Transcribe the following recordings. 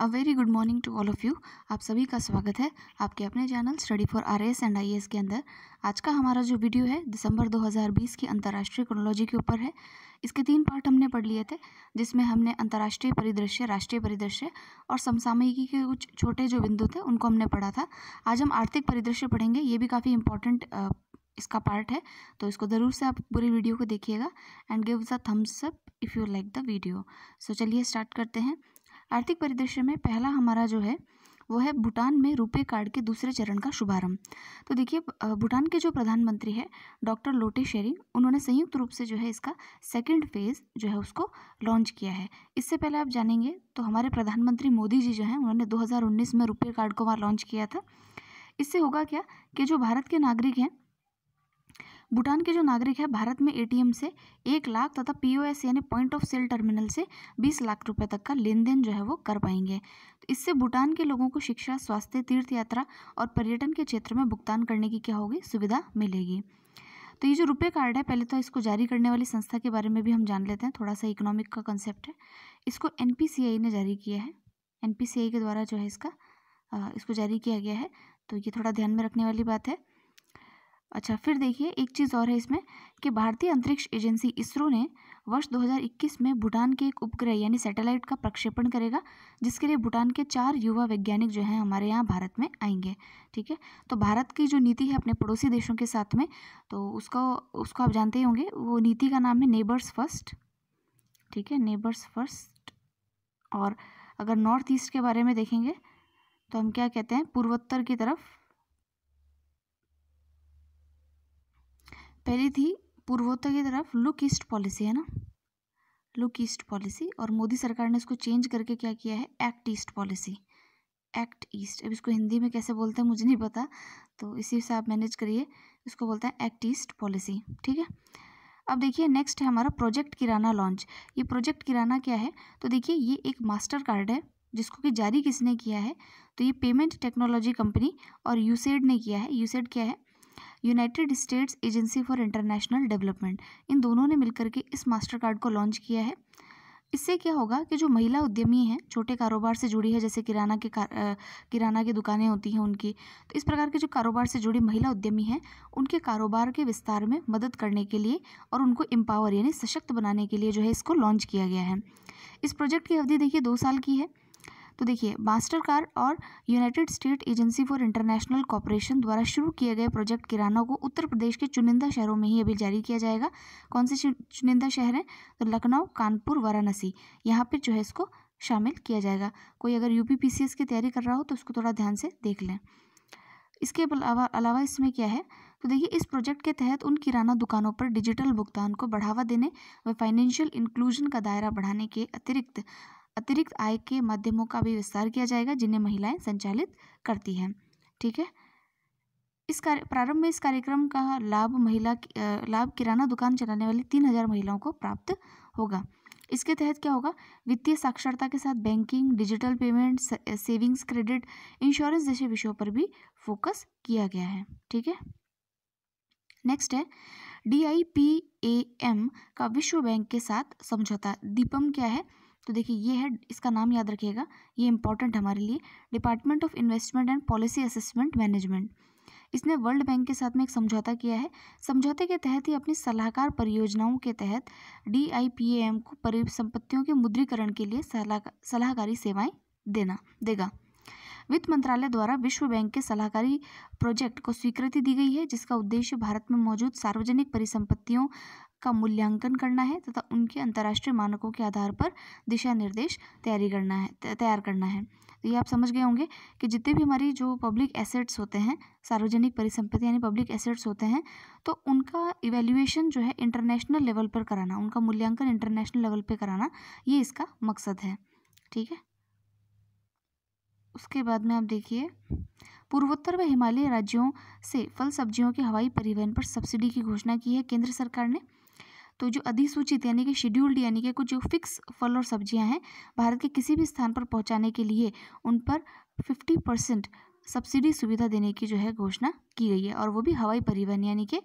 A very good morning to all of you आप सभी का स्वागत है आपके अपने channel study for R and I के अंदर आज का हमारा जो वीडियो है दिसंबर 2020 की अंतर्राष्ट्रीय क्रोनोलॉजी के ऊपर है इसके तीन पार्ट हमने पढ़ लिए थे जिसमें हमने अंतर्राष्ट्रीय परिदृश्य राष्ट्रीय परिदृश्य और समसामयिकी के कुछ छोटे जो बिंदु थे उनको हमने पढ़ा था आज हम आर्थिक परिदृश्य पढ़ेंगे ये भी काफ़ी इंपॉर्टेंट इसका पार्ट है तो इसको ज़रूर से आप पूरी वीडियो को देखिएगा and give the thumbs up if you like the video so चलिए स्टार्ट करते हैं आर्थिक परिदृश्य में पहला हमारा जो है वो है भूटान में रुपे कार्ड के दूसरे चरण का शुभारंभ तो देखिए भूटान के जो प्रधानमंत्री है डॉक्टर लोटे शेरिंग उन्होंने संयुक्त रूप से जो है इसका सेकंड फेज़ जो है उसको लॉन्च किया है इससे पहले आप जानेंगे तो हमारे प्रधानमंत्री मोदी जी जो हैं उन्होंने 2019 में रुपे कार्ड को वहाँ लॉन्च किया था इससे होगा क्या कि जो भारत के नागरिक हैं भूटान के जो नागरिक है भारत में एटीएम से एक लाख तथा पीओएस यानी पॉइंट ऑफ सेल टर्मिनल से बीस लाख रुपए तक का लेन देन जो है वो कर पाएंगे तो इससे भूटान के लोगों को शिक्षा स्वास्थ्य तीर्थ यात्रा और पर्यटन के क्षेत्र में भुगतान करने की क्या होगी सुविधा मिलेगी तो ये जो रुपये कार्ड है पहले तो इसको जारी करने वाली संस्था के बारे में भी हम जान लेते हैं थोड़ा सा इकोनॉमिक का कंसेप्ट है इसको एन ने जारी किया है एन के द्वारा जो है इसका इसको जारी किया गया है तो ये थोड़ा ध्यान में रखने वाली बात है अच्छा फिर देखिए एक चीज़ और है इसमें कि भारतीय अंतरिक्ष एजेंसी इसरो ने वर्ष 2021 में भूटान के एक उपग्रह यानी सैटेलाइट का प्रक्षेपण करेगा जिसके लिए भूटान के चार युवा वैज्ञानिक जो हैं हमारे यहाँ भारत में आएंगे ठीक है तो भारत की जो नीति है अपने पड़ोसी देशों के साथ में तो उसका उसको आप जानते ही होंगे वो नीति का नाम है नेबर्स फर्स्ट ठीक है नेबर्स फर्स्ट और अगर नॉर्थ ईस्ट के बारे में देखेंगे तो हम क्या कहते हैं पूर्वोत्तर की तरफ पहली थी पूर्वोत्तर की तरफ लुक ईस्ट पॉलिसी है ना लुक ईस्ट पॉलिसी और मोदी सरकार ने इसको चेंज करके क्या किया है act east policy act east अब इसको हिंदी में कैसे बोलते हैं मुझे नहीं पता तो इसी से आप मैनेज करिए इसको बोलते हैं एक्ट ईस्ट पॉलिसी ठीक है अब देखिए नेक्स्ट है हमारा प्रोजेक्ट किराना लॉन्च ये प्रोजेक्ट किराना क्या है तो देखिए ये एक मास्टर कार्ड है जिसको कि जारी किसने किया है तो ये पेमेंट टेक्नोलॉजी कंपनी और यूसेड ने किया है यूसेड क्या है United States agency for international development इन दोनों ने मिलकर के इस मास्टर कार्ड को लॉन्च किया है इससे क्या होगा कि जो महिला उद्यमी हैं छोटे कारोबार से जुड़ी है जैसे किराना के किराना की दुकानें होती हैं उनकी तो इस प्रकार के जो कारोबार से जुड़ी महिला उद्यमी हैं उनके कारोबार के विस्तार में मदद करने के लिए और उनको एम्पावर यानी सशक्त बनाने के लिए जो है इसको लॉन्च किया गया है इस प्रोजेक्ट की अवधि देखिए दो साल की है तो देखिए मास्टर कार्ड और United State agency for international cooperation द्वारा शुरू किए गए प्रोजेक्ट किराना को उत्तर प्रदेश के चुनिंदा शहरों में ही अभी जारी किया जाएगा कौन से चुनिंदा शहर हैं तो लखनऊ कानपुर वाराणसी यहाँ पर जो है इसको शामिल किया जाएगा कोई अगर यू पी की तैयारी कर रहा हो तो उसको थोड़ा ध्यान से देख लें इसके अलावा अलावा इसमें क्या है तो देखिए इस प्रोजेक्ट के तहत उन किराना दुकानों पर डिजिटल भुगतान को बढ़ावा देने व फाइनेंशियल इंक्लूजन का दायरा बढ़ाने के अतिरिक्त अतिरिक्त आय के माध्यमों का भी विस्तार किया जाएगा जिन्हें महिलाएं संचालित करती हैं ठीक है इस कार्य प्रारंभ में इस कार्यक्रम का लाभ महिला लाभ किराना दुकान चलाने वाली तीन हज़ार महिलाओं को प्राप्त होगा इसके तहत क्या होगा वित्तीय साक्षरता के साथ banking digital payment savings credit insurance जैसे विषयों पर भी फोकस किया गया है ठीक है नेक्स्ट है D I P A M का विश्व बैंक के साथ समझौता दीपम क्या है तो देखिए ये है इसका नाम याद रखिएगा ये इंपॉर्टेंट हमारे लिए department of investment and policy assessment management इसने वर्ल्ड बैंक के साथ में एक समझौता किया है समझौते के तहत ही अपनी सलाहकार परियोजनाओं के तहत डी को परिसंपत्तियों के मुद्रीकरण के लिए सलाह सलाहकारी सेवाएँ देना देगा वित्त मंत्रालय द्वारा विश्व बैंक के सलाहकारी प्रोजेक्ट को स्वीकृति दी गई है जिसका उद्देश्य भारत में मौजूद सार्वजनिक परिसंपत्तियों का मूल्यांकन करना है तथा उनके अंतर्राष्ट्रीय मानकों के आधार पर दिशा निर्देश तैयारी करना है तैयार करना है तो ये आप समझ गए होंगे कि जितने भी हमारी जो पब्लिक एसेट्स होते हैं सार्वजनिक परिसंपत्ति यानी पब्लिक एसेट्स होते हैं तो उनका इवेल्यूएशन जो है इंटरनेशनल लेवल पर कराना उनका मूल्यांकन इंटरनेशनल लेवल पर कराना ये इसका मकसद है ठीक है उसके बाद में आप देखिए पूर्वोत्तर व हिमालय राज्यों से फल सब्जियों के हवाई परिवहन पर सब्सिडी की घोषणा की है केंद्र सरकार ने तो जो अधिसूचित यानी कि शेड्यूल्ड यानी कि कुछ जो फिक्स फल और सब्जियां हैं भारत के किसी भी स्थान पर पहुंचाने के लिए उन पर फिफ्टी परसेंट सब्सिडी सुविधा देने की जो है घोषणा की गई है और वो भी हवाई परिवहन यानी कि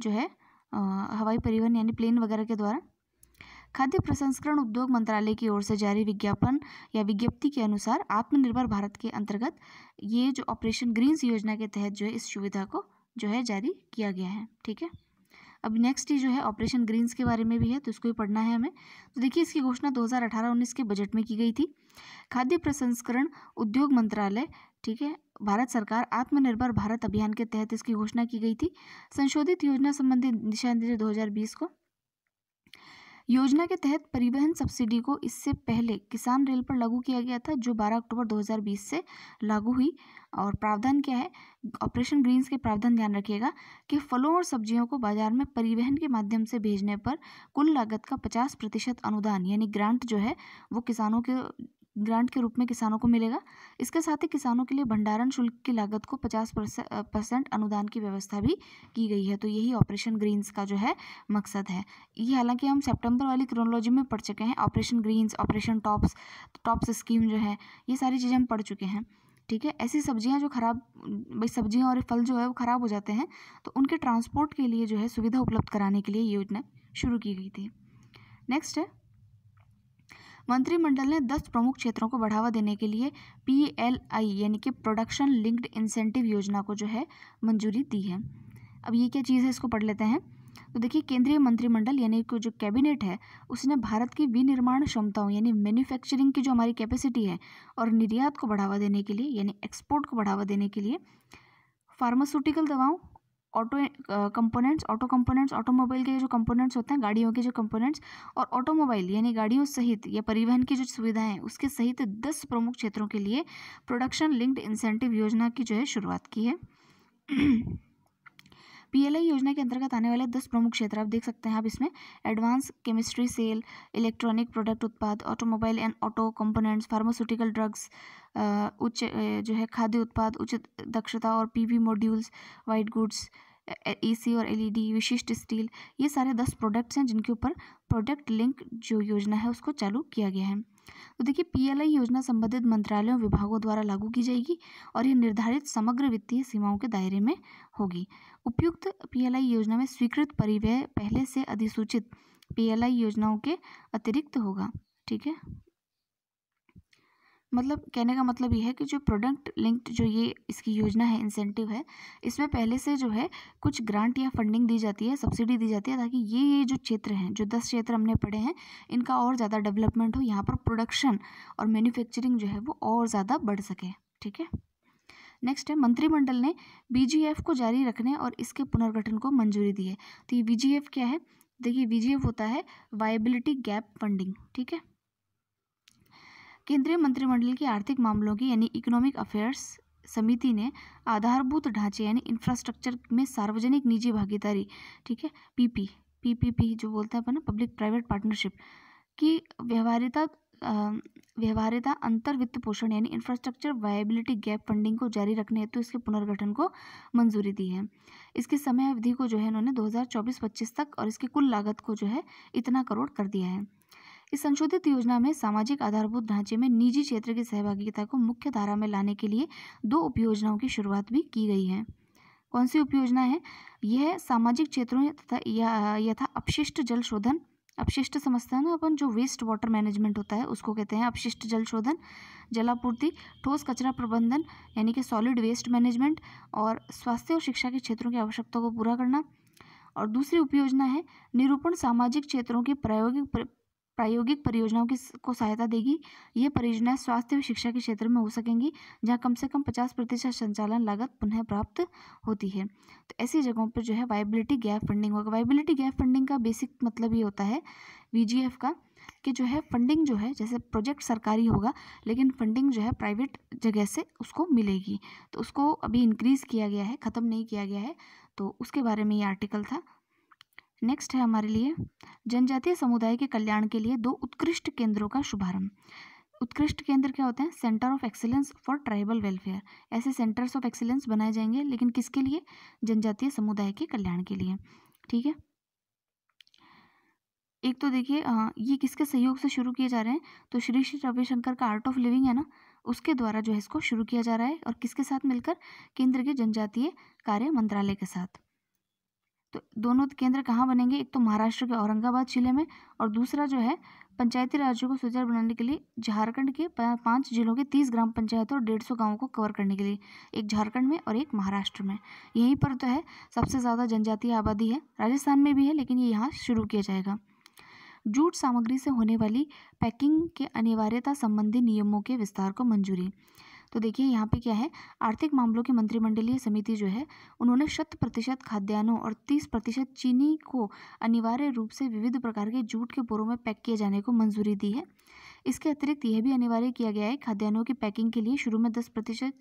जो है आ, हवाई परिवहन यानी प्लेन वगैरह के द्वारा खाद्य प्रसंस्करण उद्योग मंत्रालय की ओर से जारी विज्ञापन या विज्ञप्ति के अनुसार आत्मनिर्भर भारत के अंतर्गत ये जो ऑपरेशन ग्रीन्स योजना के तहत जो है इस सुविधा को जो है जारी किया गया है ठीक है अब नेक्स्ट ही जो है ऑपरेशन ग्रीन्स के बारे में भी है तो इसको भी पढ़ना है हमें तो देखिए इसकी घोषणा 2018-19 के बजट में की गई थी खाद्य प्रसंस्करण उद्योग मंत्रालय ठीक है भारत सरकार आत्मनिर्भर भारत अभियान के तहत इसकी घोषणा की गई थी संशोधित योजना संबंधी दिशा निर्देश बीस को योजना के तहत परिवहन सब्सिडी को इससे पहले किसान रेल पर लागू किया गया था जो 12 अक्टूबर 2020 से लागू हुई और प्रावधान क्या है ऑपरेशन ग्रीन्स के प्रावधान ध्यान रखिएगा कि फलों और सब्जियों को बाजार में परिवहन के माध्यम से भेजने पर कुल लागत का 50 प्रतिशत अनुदान यानी ग्रांट जो है वो किसानों के ग्रांट के रूप में किसानों को मिलेगा इसके साथ ही किसानों के लिए भंडारण शुल्क की लागत को पचास परसेंट अनुदान की व्यवस्था भी की गई है तो यही ऑपरेशन ग्रीन्स का जो है मकसद है ये हालांकि हम सेप्टेम्बर वाली क्रोनोलॉजी में पढ़ चुके हैं operation greens operation tops tops scheme जो है ये सारी चीज़ें हम पढ़ चुके हैं ठीक है ऐसी सब्जियां जो खराब भाई सब्जियां और फल जो है वो ख़राब हो जाते हैं तो उनके ट्रांसपोर्ट के लिए जो है सुविधा उपलब्ध कराने के लिए ये योजना शुरू की गई थी नेक्स्ट है मंत्रिमंडल ने दस प्रमुख क्षेत्रों को बढ़ावा देने के लिए पीएलआई यानी कि प्रोडक्शन लिंक्ड इंसेंटिव योजना को जो है मंजूरी दी है अब ये क्या चीज़ है इसको पढ़ लेते हैं तो देखिए केंद्रीय मंत्रिमंडल यानी कि जो कैबिनेट है उसने भारत की विनिर्माण क्षमताओं यानी मैन्युफैक्चरिंग की जो हमारी कैपेसिटी है और निर्यात को बढ़ावा देने के लिए यानी एक्सपोर्ट को बढ़ावा देने के लिए फार्मास्यूटिकल दवाओं auto components auto components automobile के जो कंपोनेंट्स होते हैं गाड़ियों के जो कंपोनेंट्स और ऑटोमोबाइल यानी गाड़ियों सहित या परिवहन की जो सुविधाएं उसके सहित दस प्रमुख क्षेत्रों के लिए प्रोडक्शन लिंक्ड इंसेंटिव योजना की जो है शुरुआत की है पीएलआई योजना के अंतर्गत आने वाले दस प्रमुख क्षेत्र आप देख सकते हैं आप इसमें advance chemistry cell electronic product उत्पाद automobile and auto components pharmaceutical drugs उच्च जो है खाद्य उत्पाद उच्च दक्षता और PV modules white goods AC और एलईडी e विशिष्ट स्टील ये सारे दस प्रोडक्ट्स हैं जिनके ऊपर प्रोडक्ट लिंक जो योजना है उसको चालू किया गया है तो देखिए पीएलआई योजना संबंधित मंत्रालयों विभागों द्वारा लागू की जाएगी और ये निर्धारित समग्र वित्तीय सीमाओं के दायरे में होगी उपयुक्त पीएलआई योजना में स्वीकृत परिव्यय पहले से अधिसूचित पीएलआई योजनाओं के अतिरिक्त होगा ठीक है मतलब कहने का मतलब ये है कि जो प्रोडक्ट लिंक्ड जो ये इसकी योजना है इंसेंटिव है इसमें पहले से जो है कुछ ग्रांट या फंडिंग दी जाती है सब्सिडी दी जाती है ताकि ये ये जो क्षेत्र हैं जो दस क्षेत्र हमने पढ़े हैं इनका और ज़्यादा डेवलपमेंट हो यहाँ पर प्रोडक्शन और मैन्युफैक्चरिंग जो है वो और ज़्यादा बढ़ सके ठीक है नेक्स्ट है मंत्रिमंडल ने बी को जारी रखने और इसके पुनर्गठन को मंजूरी दी है तो ये बी क्या है देखिए बीजीएफ होता है वाइबिलिटी गैप फंडिंग ठीक है केंद्रीय मंत्रिमंडल की आर्थिक मामलों की यानी इकोनॉमिक अफेयर्स समिति ने आधारभूत ढांचे यानी इंफ्रास्ट्रक्चर में सार्वजनिक निजी भागीदारी ठीक है पीपी पीपीपी जो बोलते हैं अपन पब्लिक प्राइवेट पार्टनरशिप की व्यवहारिता व्यवहारिता अंतर वित्त पोषण यानी इंफ्रास्ट्रक्चर वायबिलिटी गैप फंडिंग को जारी रखने हेतु तो इसके पुनर्गठन को मंजूरी दी है इसकी समय अवधि को जो है इन्होंने 2024-25 तक और इसकी कुल लागत को जो है इतना करोड़ कर दिया है इस संशोधित योजना में सामाजिक आधारभूत ढांचे में निजी क्षेत्र की सहभागिता को मुख्य धारा में लाने के लिए दो उपयोजनाओं की शुरुआत भी की गई है कौन सी उपयोजना है यह सामाजिक क्षेत्रों तथा यथा अपशिष्ट जल शोधन अपशिष्ट समझते हैं ना अपन जो वेस्ट वाटर मैनेजमेंट होता है उसको कहते हैं अपशिष्ट जल शोधन जलापूर्ति ठोस कचरा प्रबंधन यानी कि सॉलिड वेस्ट मैनेजमेंट और स्वास्थ्य और शिक्षा के क्षेत्रों की आवश्यकता को पूरा करना और दूसरी उपयोजना है निरूपण सामाजिक क्षेत्रों की प्रायोगिक प्रायोगिक परियोजनाओं की को सहायता देगी ये परियोजनाएं स्वास्थ्य व शिक्षा के क्षेत्र में हो सकेंगी जहाँ कम से कम पचास प्रतिशत संचालन लागत पुनः प्राप्त होती है तो ऐसी जगहों पर जो है वाइबिलिटी गैप फंडिंग होगा वाइबिलिटी गैप फंडिंग का बेसिक मतलब ये होता है वी का कि जो है फंडिंग जो है जैसे प्रोजेक्ट सरकारी होगा लेकिन फंडिंग जो है प्राइवेट जगह से उसको मिलेगी तो उसको अभी इंक्रीज़ किया गया है ख़त्म नहीं किया गया है तो उसके बारे में ये आर्टिकल था नेक्स्ट है हमारे लिए जनजातीय समुदाय के कल्याण के लिए दो उत्कृष्ट केंद्रों का शुभारंभ उत्कृष्ट केंद्र क्या होते हैं centre of excellence for tribal welfare ऐसे सेंटर्स ऑफ एक्सीलेंस बनाए जाएंगे लेकिन किसके लिए जनजातीय समुदाय के कल्याण के लिए ठीक है एक तो देखिए ये किसके सहयोग से शुरू किए जा रहे हैं तो श्री श्री रविशंकर का आर्ट ऑफ लिविंग है ना उसके द्वारा जो है इसको शुरू किया जा रहा है और किसके साथ मिलकर केंद्र के जनजातीय कार्य मंत्रालय के साथ तो दोनों केंद्र कहाँ बनेंगे एक तो महाराष्ट्र के औरंगाबाद ज़िले में और दूसरा जो है पंचायती राज्यों को सुचारू बनाने के लिए झारखंड के पाँच जिलों के तीस ग्राम पंचायतों और डेढ़ सौ गाँवों को कवर करने के लिए एक झारखंड में और एक महाराष्ट्र में यहीं पर तो है सबसे ज़्यादा जनजातीय आबादी है राजस्थान में भी है लेकिन ये यहाँ शुरू किया जाएगा जूट सामग्री से होने वाली पैकिंग के अनिवार्यता संबंधी नियमों के विस्तार को मंजूरी तो देखिए यहाँ पे क्या है आर्थिक मामलों की मंत्रिमंडलीय समिति जो है उन्होंने शत प्रतिशत खाद्यान्नों और तीस प्रतिशत चीनी को अनिवार्य रूप से विविध प्रकार के जूट के बोरों में पैक किए जाने को मंजूरी दी है इसके अतिरिक्त यह भी अनिवार्य किया गया है खाद्यान्नों की पैकिंग के लिए शुरू में दस प्रतिशत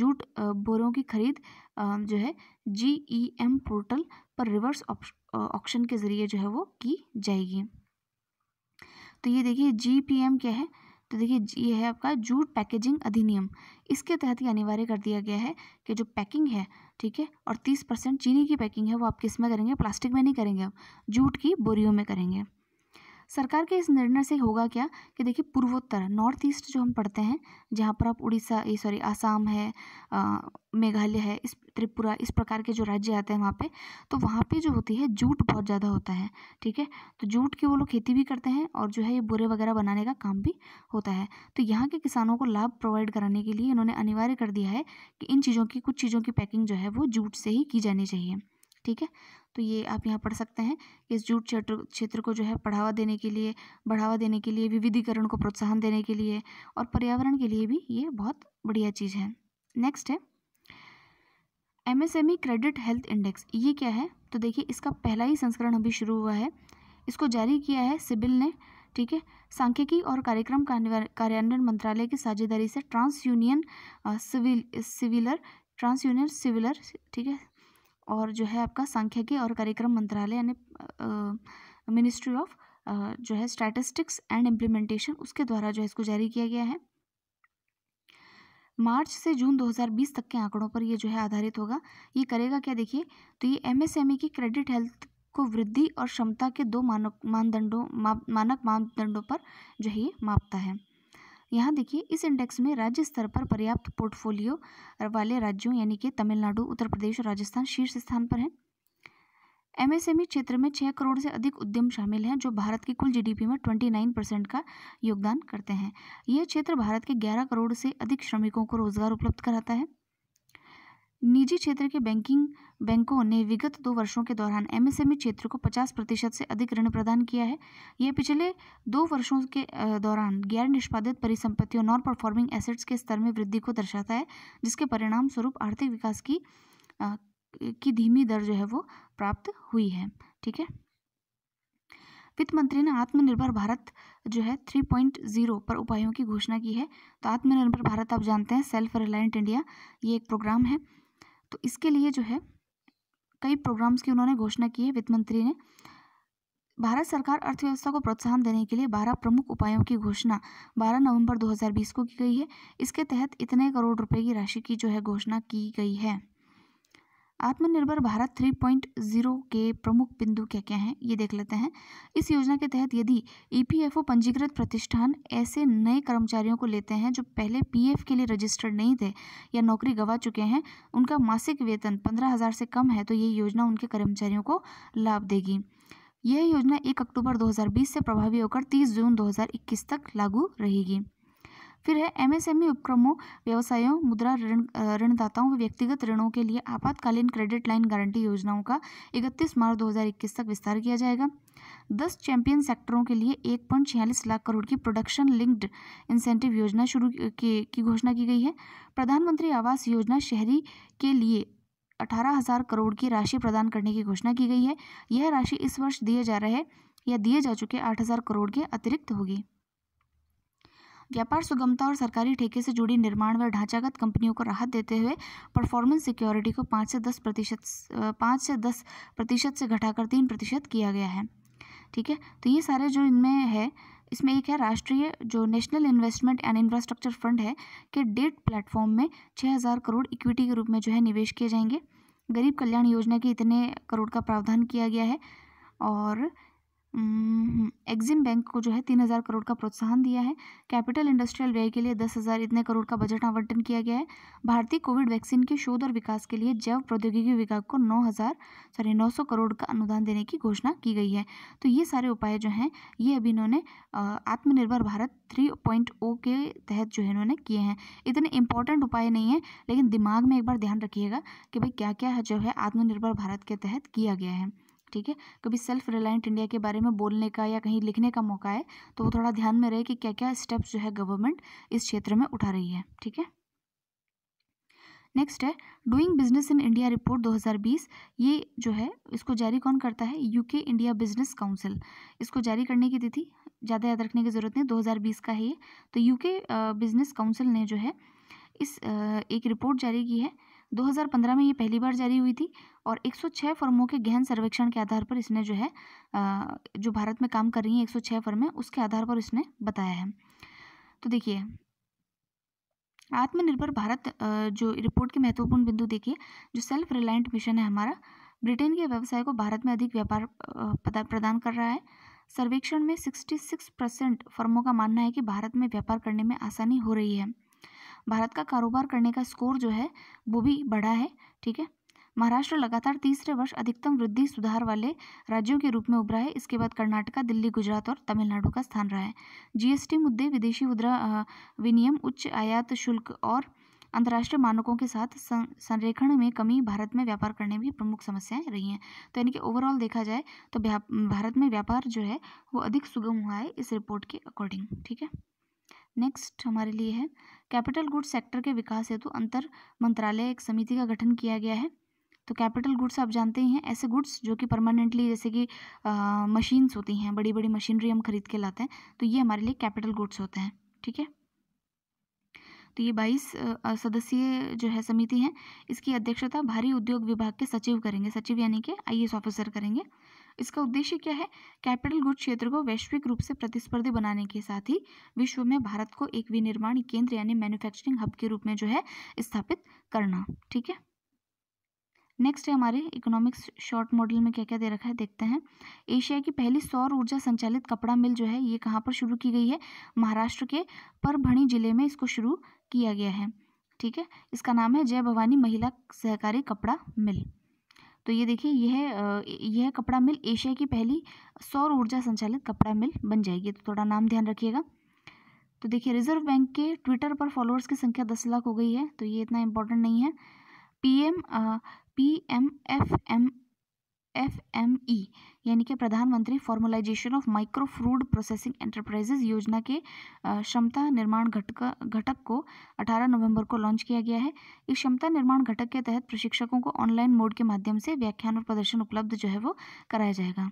जूट बोरों की खरीद जो है जी ई एम पोर्टल पर रिवर्स ऑप्शन के ज़रिए जो है वो की जाएगी तो ये देखिए जी पी एम क्या है तो देखिए ये है आपका जूट पैकेजिंग अधिनियम इसके तहत ही अनिवार्य कर दिया गया है कि जो पैकिंग है ठीक है और तीस परसेंट चीनी की पैकिंग है वो आप किस में करेंगे प्लास्टिक में नहीं करेंगे आप जूट की बोरियों में करेंगे सरकार के इस निर्णय से होगा क्या कि देखिए पूर्वोत्तर नॉर्थ ईस्ट जो हम पढ़ते हैं जहाँ पर आप उड़ीसा ये सॉरी आसाम है मेघालय है इस त्रिपुरा इस प्रकार के जो राज्य आते हैं वहाँ पे तो वहाँ पे जो होती है जूट बहुत ज़्यादा होता है ठीक है तो जूट की वो लोग खेती भी करते हैं और जो है ये बुरे वगैरह बनाने का काम भी होता है तो यहाँ के किसानों को लाभ प्रोवाइड कराने के लिए इन्होंने अनिवार्य कर दिया है कि इन चीज़ों की कुछ चीज़ों की पैकिंग जो है वो जूट से ही की जानी चाहिए ठीक है तो ये आप यहाँ पढ़ सकते हैं कि इस जूट क्षेत्र क्षेत्र को जो है बढ़ावा देने के लिए बढ़ावा देने के लिए विविधीकरण को प्रोत्साहन देने के लिए और पर्यावरण के लिए भी ये बहुत बढ़िया चीज़ है नेक्स्ट है एमएसएमई क्रेडिट हेल्थ इंडेक्स ये क्या है तो देखिए इसका पहला ही संस्करण अभी शुरू हुआ है इसको जारी किया है सिबिल ने ठीक है सांख्यिकी और कार्यक्रम कार्यान्वयन मंत्रालय की साझेदारी से ट्रांस यूनियन सिविल सिविलर ट्रांस यूनियन सिविलर ठीक है और जो है आपका सांख्यिकी और कार्यक्रम मंत्रालय यानी मिनिस्ट्री ऑफ जो है स्टैटिस्टिक्स एंड इम्प्लीमेंटेशन उसके द्वारा जो है इसको जारी किया गया है मार्च से जून 2020 तक के आंकड़ों पर ये जो है आधारित होगा ये करेगा क्या देखिए तो ये एमएसएमई e की क्रेडिट हेल्थ को वृद्धि और क्षमता के दो मानक मानदंडों मानक मानदंडों पर जो है ये मापता है यहाँ देखिए इस इंडेक्स में राज्य स्तर पर पर्याप्त पोर्टफोलियो वाले राज्यों यानी कि तमिलनाडु उत्तर प्रदेश और राजस्थान शीर्ष स्थान पर हैं एमएसएमई क्षेत्र में छः करोड़ से अधिक उद्यम शामिल हैं जो भारत की कुल जीडीपी में 29 परसेंट का योगदान करते हैं यह क्षेत्र भारत के 11 करोड़ से अधिक श्रमिकों को रोजगार उपलब्ध कराता है निजी क्षेत्र के बैंकिंग बैंकों ने विगत दो वर्षों के दौरान एमएसएमई क्षेत्र को 50 प्रतिशत से अधिक ऋण प्रदान किया है यह पिछले दो वर्षों के दौरान गैर निष्पादित परिसंपत्तियों नॉन परफॉर्मिंग एसेट्स के स्तर में वृद्धि को दर्शाता है जिसके परिणाम स्वरूप आर्थिक विकास की आ, की धीमी दर जो है वो प्राप्त हुई है ठीक है वित्त मंत्री ने आत्मनिर्भर भारत जो है थ्री पॉइंट जीरो पर उपायों की घोषणा की है तो आत्मनिर्भर भारत आप जानते हैं सेल्फ रिलायंट इंडिया ये एक प्रोग्राम है तो इसके लिए जो है कई प्रोग्राम्स की उन्होंने घोषणा की है वित्त मंत्री ने भारत सरकार अर्थव्यवस्था को प्रोत्साहन देने के लिए 12 प्रमुख उपायों की घोषणा 12 नवंबर 2020 को की गई है इसके तहत इतने करोड़ रुपए की राशि की जो है घोषणा की गई है आत्मनिर्भर भारत थ्री पॉइंट जीरो के प्रमुख बिंदु क्या क्या हैं ये देख लेते हैं इस योजना के तहत यदि ईपीएफओ e पंजीकृत प्रतिष्ठान ऐसे नए कर्मचारियों को लेते हैं जो पहले पीएफ के लिए रजिस्टर्ड नहीं थे या नौकरी गंवा चुके हैं उनका मासिक वेतन पंद्रह हज़ार से कम है तो ये योजना उनके कर्मचारियों को लाभ देगी यह योजना एक अक्टूबर बीस से प्रभावी होकर तीस जून इक्कीस तक लागू रहेगी फिर है एमएसएमई उपक्रमों व्यवसायों मुद्रा ऋण ऋणदाताओं व व्यक्तिगत ऋणों के लिए आपातकालीन क्रेडिट लाइन गारंटी योजनाओं का इकतीस मार्च 2021 तक विस्तार किया जाएगा दस चैंपियन सेक्टरों के लिए एक पॉइंट छियालीस लाख करोड़ की प्रोडक्शन लिंक्ड इंसेंटिव योजना शुरू की घोषणा की गई है प्रधानमंत्री आवास योजना शहरी के लिए अठारह हज़ार करोड़ की राशि प्रदान करने की घोषणा की गई है यह राशि इस वर्ष दिए जा रहे या दिए जा चुके आठ हज़ार करोड़ के अतिरिक्त होगी व्यापार सुगमता और सरकारी ठेके से जुड़ी निर्माण व ढांचागत कंपनियों को राहत देते हुए परफॉर्मेंस सिक्योरिटी को पाँच से दस प्रतिशत पाँच से दस प्रतिशत से घटाकर तीन प्रतिशत किया गया है ठीक है तो ये सारे जो इनमें है इसमें एक है राष्ट्रीय जो national investment and infrastructure fund है के डेट प्लेटफॉर्म में छः हज़ार करोड़ इक्विटी के रूप में जो है निवेश किए जाएंगे गरीब कल्याण योजना के इतने करोड़ का प्रावधान किया गया है और एग्जिम हम्म, बैंक को जो है तीन हज़ार करोड़ का प्रोत्साहन दिया है कैपिटल इंडस्ट्रियल व्यय के लिए दस हज़ार इतने करोड़ का बजट आवंटन किया गया है भारतीय कोविड वैक्सीन के शोध और विकास के लिए जैव प्रौद्योगिकी विभाग को नौ हज़ार सॉरी नौ सौ करोड़ का अनुदान देने की घोषणा की गई है तो ये सारे उपाय जो हैं ये अभी इन्होंने आत्मनिर्भर भारत थ्री पॉइंट ओ के तहत जो है इन्होंने किए हैं इतने इंपॉर्टेंट उपाय नहीं है लेकिन दिमाग में एक बार ध्यान रखिएगा कि भाई क्या क्या जो है आत्मनिर्भर भारत के तहत किया गया है ठीक है कभी सेल्फ रिलायंट इंडिया के बारे में बोलने का या कहीं लिखने का मौका है तो वो थोड़ा ध्यान में रहे कि क्या क्या स्टेप्स जो है गवर्नमेंट इस क्षेत्र में उठा रही है ठीक है नेक्स्ट है doing business in India report 2020 ये जो है इसको जारी कौन करता है यूके इंडिया बिजनेस काउंसिल इसको जारी करने की तिथि ज़्यादा याद रखने की ज़रूरत नहीं 2020 का है ये तो यूके बिजनेस काउंसिल ने जो है इस एक रिपोर्ट जारी की है 2015 में ये पहली बार जारी हुई थी और 106 फर्मों के गहन सर्वेक्षण के आधार पर इसने जो है जो भारत में काम कर रही हैं 106 फर्में उसके आधार पर इसने बताया है तो देखिए आत्मनिर्भर भारत जो रिपोर्ट के महत्वपूर्ण बिंदु देखिए जो सेल्फ रिलायंट मिशन है हमारा ब्रिटेन के व्यवसाय को भारत में अधिक व्यापार प्रदान कर रहा है सर्वेक्षण में 66 परसेंट फर्मों का मानना है कि भारत में व्यापार करने में आसानी हो रही है भारत का कारोबार करने का स्कोर जो है वो भी बढ़ा है ठीक है महाराष्ट्र लगातार तीसरे वर्ष अधिकतम वृद्धि सुधार वाले राज्यों के रूप में उभरा है इसके बाद कर्नाटका दिल्ली गुजरात और तमिलनाडु का स्थान रहा है जीएसटी मुद्दे विदेशी मुद्रा विनियम उच्च आयात शुल्क और अंतर्राष्ट्रीय मानकों के साथ संरेखण में कमी भारत में व्यापार करने में प्रमुख समस्याएं रही हैं तो यानी कि ओवरऑल देखा जाए तो भारत में व्यापार जो है वो अधिक सुगम हुआ है इस रिपोर्ट के अकॉर्डिंग ठीक है नेक्स्ट हमारे लिए है कैपिटल गुड्स सेक्टर के विकास हेतु अंतर मंत्रालय एक समिति का गठन किया गया है तो कैपिटल गुड्स आप जानते ही हैं ऐसे गुड्स जो कि परमानेंटली जैसे कि मशीन्स होती हैं बड़ी बड़ी मशीनरी हम खरीद के लाते हैं तो ये हमारे लिए कैपिटल गुड्स होते हैं ठीक है तो ये बाईस सदस्यीय जो है समिति है इसकी अध्यक्षता भारी उद्योग विभाग के सचिव करेंगे सचिव यानी कि आई ऑफिसर करेंगे इसका उद्देश्य क्या है कैपिटल गुड क्षेत्र को वैश्विक रूप से प्रतिस्पर्धी बनाने के साथ ही विश्व में भारत को एक विनिर्माण केंद्र यानी मैन्युफैक्चरिंग हब के रूप में जो है स्थापित करना ठीक है नेक्स्ट है हमारे इकोनॉमिक्स शॉर्ट मॉडल में क्या क्या दे रखा है देखते हैं एशिया की पहली सौर ऊर्जा संचालित कपड़ा मिल जो है ये कहाँ पर शुरू की गई है महाराष्ट्र के परभणी जिले में इसको शुरू किया गया है ठीक है इसका नाम है जय भवानी महिला सहकारी कपड़ा मिल तो ये देखिए यह यह कपड़ा मिल एशिया की पहली सौर ऊर्जा संचालित कपड़ा मिल बन जाएगी तो थोड़ा नाम ध्यान रखिएगा तो देखिए रिजर्व बैंक के ट्विटर पर फॉलोअर्स की संख्या दस लाख हो गई है तो ये इतना इम्पोर्टेंट नहीं है P M P M F M F M E यानी कि प्रधानमंत्री formalisation of micro food processing enterprises योजना के क्षमता निर्माण घटक घटक को 18 नवंबर को लॉन्च किया गया है इस क्षमता निर्माण घटक के तहत प्रशिक्षकों को ऑनलाइन मोड के माध्यम से व्याख्यान और प्रदर्शन उपलब्ध जो है वो कराया जाएगा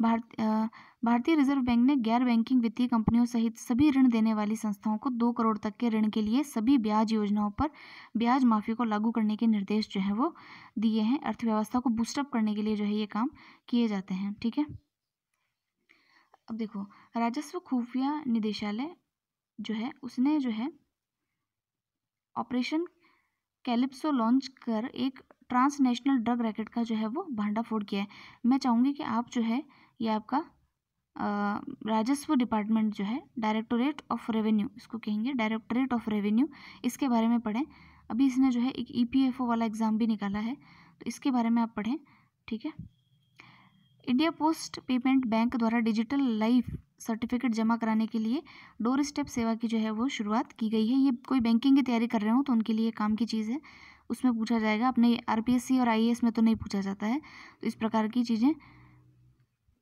भारतीय रिजर्व बैंक ने गैर बैंकिंग वित्तीय कंपनियों सहित सभी ऋण देने वाली संस्थाओं को दो करोड़ तक के ऋण के लिए सभी ब्याज योजनाओं पर ब्याज माफी को लागू करने के निर्देश जो है वो दिए हैं अर्थव्यवस्था को बूस्टअप करने के लिए जो है ये काम किए जाते हैं ठीक है अब देखो राजस्व खुफिया निदेशालय जो है उसने जो है ऑपरेशन कैलिप्सो लॉन्च कर एक ट्रांसनेशनल ड्रग रैकेट का जो है वो भांडाफोड़ किया है मैं चाहूँगी कि आप जो है ये आपका राजस्व डिपार्टमेंट जो है डायरेक्टोरेट ऑफ रेवेन्यू इसको कहेंगे डायरेक्टोरेट ऑफ रेवेन्यू इसके बारे में पढ़ें अभी इसने जो है एक ई e वाला एग्ज़ाम भी निकाला है तो इसके बारे में आप पढ़ें ठीक है इंडिया पोस्ट पेमेंट बैंक द्वारा डिजिटल लाइफ सर्टिफिकेट जमा कराने के लिए डोर स्टेप सेवा की जो है वो शुरुआत की गई है ये कोई बैंकिंग की तैयारी कर रहे हो तो उनके लिए काम की चीज़ है उसमें पूछा जाएगा अपने आरपीएससी और आईएएस में तो नहीं पूछा जाता है तो इस प्रकार की चीज़ें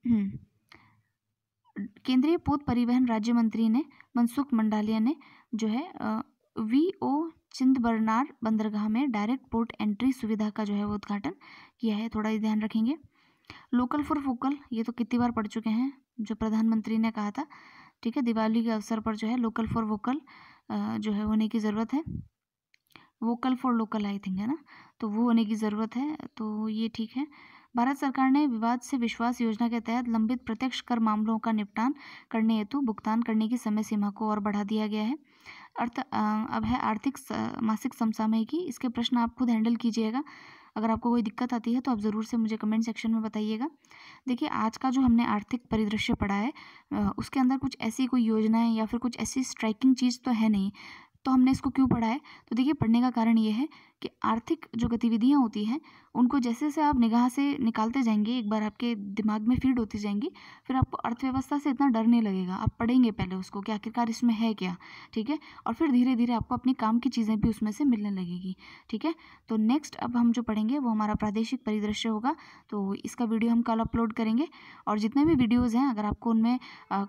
हम्म। केंद्रीय पोत परिवहन राज्य मंत्री ने मनसुख मंडालिया ने जो है वी ओ चिंतबरनार बंदरगाह में डायरेक्ट पोर्ट एंट्री सुविधा का जो है वो उद्घाटन किया है थोड़ा ही ध्यान रखेंगे लोकल फॉर फोकल ये तो कितनी बार पढ़ चुके हैं जो प्रधानमंत्री ने कहा था ठीक है दिवाली के अवसर पर जो है लोकल फॉर वोकल जो है होने की ज़रूरत है vocal for local I think है ना तो वो होने की ज़रूरत है तो ये ठीक है भारत सरकार ने विवाद से विश्वास योजना के तहत लंबित प्रत्यक्ष कर मामलों का निपटान करने हेतु भुगतान करने की समय सीमा को और बढ़ा दिया गया है अर्थ अब है आर्थिक मासिक समसामय की इसके प्रश्न आप खुद हैंडल कीजिएगा अगर आपको कोई दिक्कत आती है तो आप ज़रूर से मुझे कमेंट सेक्शन में बताइएगा देखिए आज का जो हमने आर्थिक परिदृश्य पढ़ा है उसके अंदर कुछ ऐसी कोई योजनाएं या फिर कुछ ऐसी स्ट्राइकिंग चीज़ तो है नहीं तो हमने इसको क्यों पढ़ा है तो देखिए पढ़ने का कारण ये है कि आर्थिक जो गतिविधियाँ होती हैं उनको जैसे जैसे आप निगाह से निकालते जाएंगे एक बार आपके दिमाग में फीड होती जाएंगी फिर आपको अर्थव्यवस्था से इतना डर नहीं लगेगा आप पढ़ेंगे पहले उसको कि आखिरकार इसमें है क्या ठीक है और फिर धीरे धीरे आपको अपने काम की चीज़ें भी उसमें से मिलने लगेगी ठीक है तो नेक्स्ट अब हम जो पढ़ेंगे वो हमारा प्रादेशिक परिदृश्य होगा तो इसका वीडियो हम कल अपलोड करेंगे और जितने भी वीडियोज़ हैं अगर आपको उनमें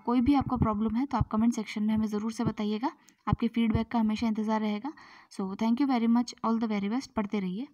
कोई भी आपको प्रॉब्लम है तो आप कमेंट सेक्शन में हमें ज़रूर से बताइएगा आपके फीडबैक का हमेशा इंतज़ार रहेगा so thank you very much all the very best पढ़ते रहिए